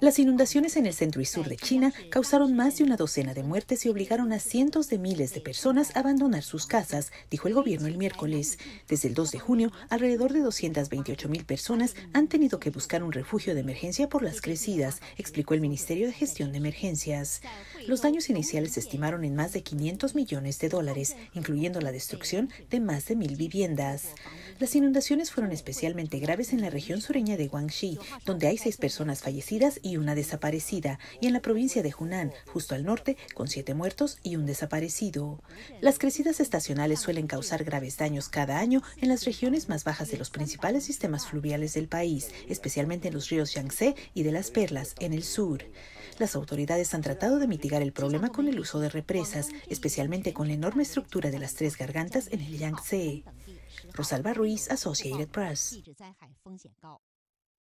Las inundaciones en el centro y sur de China causaron más de una docena de muertes y obligaron a cientos de miles de personas a abandonar sus casas, dijo el gobierno el miércoles. Desde el 2 de junio, alrededor de 228 mil personas han tenido que buscar un refugio de emergencia por las crecidas, explicó el Ministerio de Gestión de Emergencias. Los daños iniciales se estimaron en más de 500 millones de dólares, incluyendo la destrucción de más de mil viviendas. Las inundaciones fueron especialmente graves en la región sureña de Guangxi, donde hay seis personas fallecidas y una desaparecida, y en la provincia de Hunan, justo al norte, con siete muertos y un desaparecido. Las crecidas estacionales suelen causar graves daños cada año en las regiones más bajas de los principales sistemas fluviales del país, especialmente en los ríos Yangtze y de las Perlas, en el sur. Las autoridades han tratado de mitigar el problema con el uso de represas, especialmente con la enorme estructura de las tres gargantas en el Yangtze. Rosalba Ruiz, Associated Press.